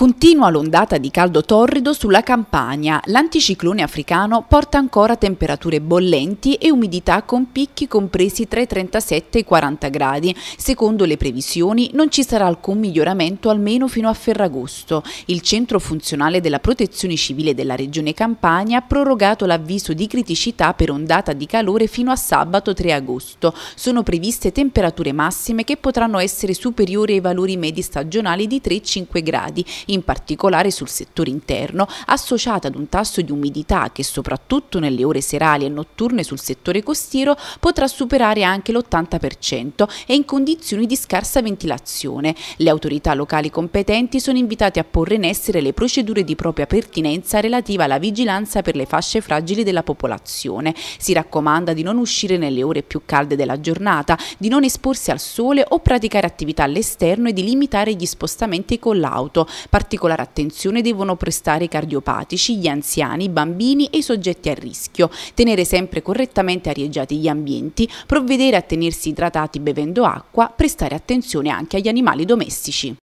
Continua l'ondata di caldo torrido sulla Campania. L'anticiclone africano porta ancora temperature bollenti e umidità con picchi compresi tra i 37 e i 40 gradi. Secondo le previsioni non ci sarà alcun miglioramento almeno fino a Ferragosto. Il Centro Funzionale della Protezione Civile della Regione Campania ha prorogato l'avviso di criticità per ondata di calore fino a sabato 3 agosto. Sono previste temperature massime che potranno essere superiori ai valori medi stagionali di 3-5 gradi in particolare sul settore interno, associata ad un tasso di umidità che soprattutto nelle ore serali e notturne sul settore costiero potrà superare anche l'80% e in condizioni di scarsa ventilazione. Le autorità locali competenti sono invitate a porre in essere le procedure di propria pertinenza relativa alla vigilanza per le fasce fragili della popolazione. Si raccomanda di non uscire nelle ore più calde della giornata, di non esporsi al sole o praticare attività all'esterno e di limitare gli spostamenti con l'auto, particolare attenzione devono prestare i cardiopatici, gli anziani, i bambini e i soggetti a rischio, tenere sempre correttamente arieggiati gli ambienti, provvedere a tenersi idratati bevendo acqua, prestare attenzione anche agli animali domestici.